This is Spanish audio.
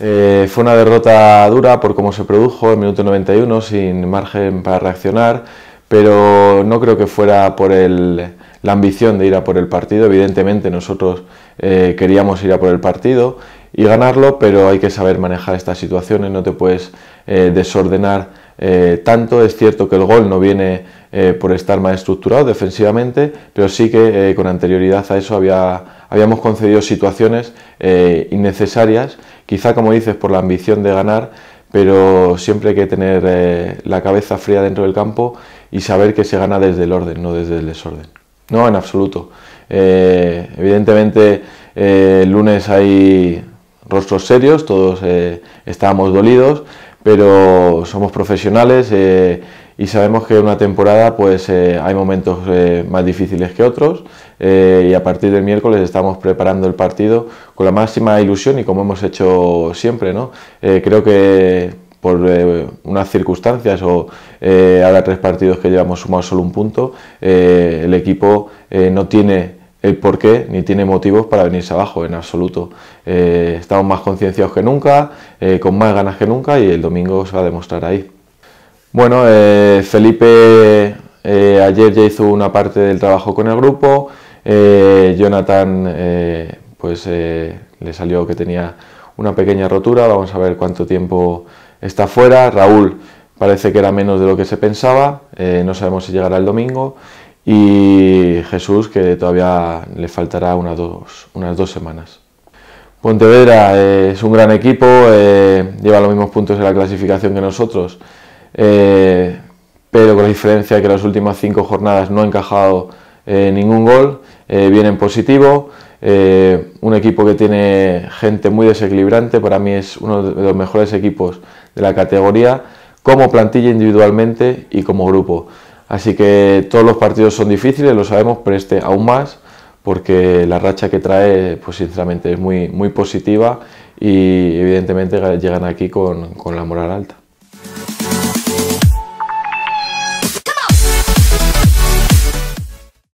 Eh, fue una derrota dura por cómo se produjo en minuto 91 sin margen para reaccionar, pero no creo que fuera por la ambición de ir a por el partido. Evidentemente nosotros eh, queríamos ir a por el partido y ganarlo, pero hay que saber manejar estas situaciones, no te puedes eh, desordenar tanto. Es cierto que el gol no viene por estar más estructurado defensivamente, pero sí que con anterioridad a eso había habíamos concedido situaciones eh, innecesarias, quizá como dices por la ambición de ganar, pero siempre hay que tener eh, la cabeza fría dentro del campo y saber que se gana desde el orden, no desde el desorden. No, en absoluto. Eh, evidentemente, el lunes hay rostros serios, todos estábamos dolidos, pero somos profesionales y sabemos que en una temporada pues eh, hay momentos eh, más difíciles que otros eh, y a partir del miércoles estamos preparando el partido con la máxima ilusión y como hemos hecho siempre ¿no? creo que por unas circunstancias o ahora tres partidos que llevamos sumado solo un punto el equipo no tiene el porqué ni tiene motivos para venirse abajo en absoluto. estamos más concienciados que nunca, con más ganas que nunca y el domingo se va a demostrar ahí. Bueno, eh, Felipe eh, ayer ya hizo una parte del trabajo con el grupo, eh, Jonathan pues le salió que tenía una pequeña rotura, vamos a ver cuánto tiempo está fuera, Raúl parece que era menos de lo que se pensaba, no sabemos si llegará el domingo y Jesús que todavía le faltará unas dos, unas dos semanas. Pontevedra es un gran equipo, lleva los mismos puntos en la clasificación que nosotros. Eh, pero con la diferencia que las últimas cinco jornadas no ha encajado eh, ningún gol, eh, viene en positivo. un equipo que tiene gente muy desequilibrante, para mí es uno de los mejores equipos de la categoría, como plantilla individualmente y como grupo. Así que todos los partidos son difíciles, lo sabemos, pero este aún más, porque la racha que trae, pues sinceramente es muy, muy positiva y evidentemente llegan aquí con la moral alta.